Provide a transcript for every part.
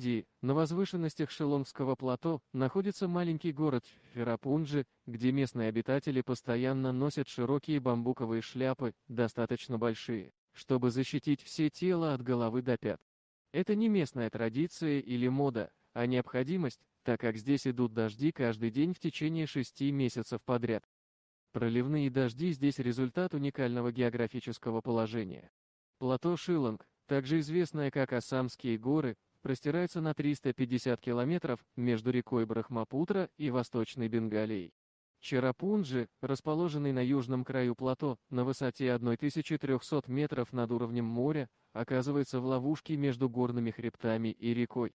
Индии, на возвышенностях Шеломского плато, находится маленький город Ферапунджи, где местные обитатели постоянно носят широкие бамбуковые шляпы, достаточно большие, чтобы защитить все тело от головы до пят. Это не местная традиция или мода, а необходимость, так как здесь идут дожди каждый день в течение шести месяцев подряд. Проливные дожди здесь результат уникального географического положения. Плато Шиланг, также известное как Асамские горы, простирается на 350 километров между рекой Брахмапутра и Восточной Бенгалией. Чарапунджи, расположенный на южном краю плато, на высоте 1300 метров над уровнем моря, оказывается в ловушке между горными хребтами и рекой.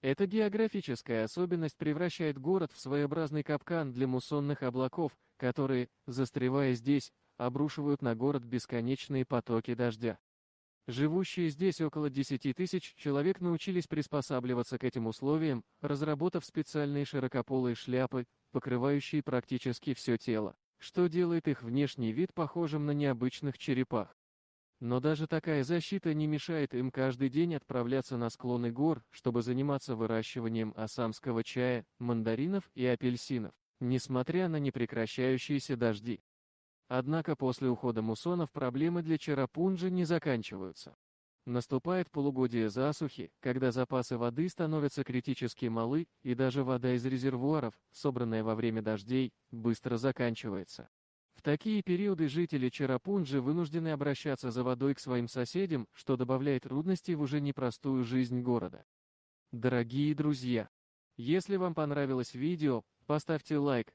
Эта географическая особенность превращает город в своеобразный капкан для муссонных облаков, которые, застревая здесь, обрушивают на город бесконечные потоки дождя. Живущие здесь около 10 тысяч человек научились приспосабливаться к этим условиям, разработав специальные широкополые шляпы, покрывающие практически все тело, что делает их внешний вид похожим на необычных черепах. Но даже такая защита не мешает им каждый день отправляться на склоны гор, чтобы заниматься выращиванием асамского чая, мандаринов и апельсинов, несмотря на непрекращающиеся дожди. Однако после ухода муссонов проблемы для Чарапунджи не заканчиваются. Наступает полугодие засухи, когда запасы воды становятся критически малы, и даже вода из резервуаров, собранная во время дождей, быстро заканчивается. В такие периоды жители Чарапунджи вынуждены обращаться за водой к своим соседям, что добавляет трудностей в уже непростую жизнь города. Дорогие друзья! Если вам понравилось видео, поставьте лайк,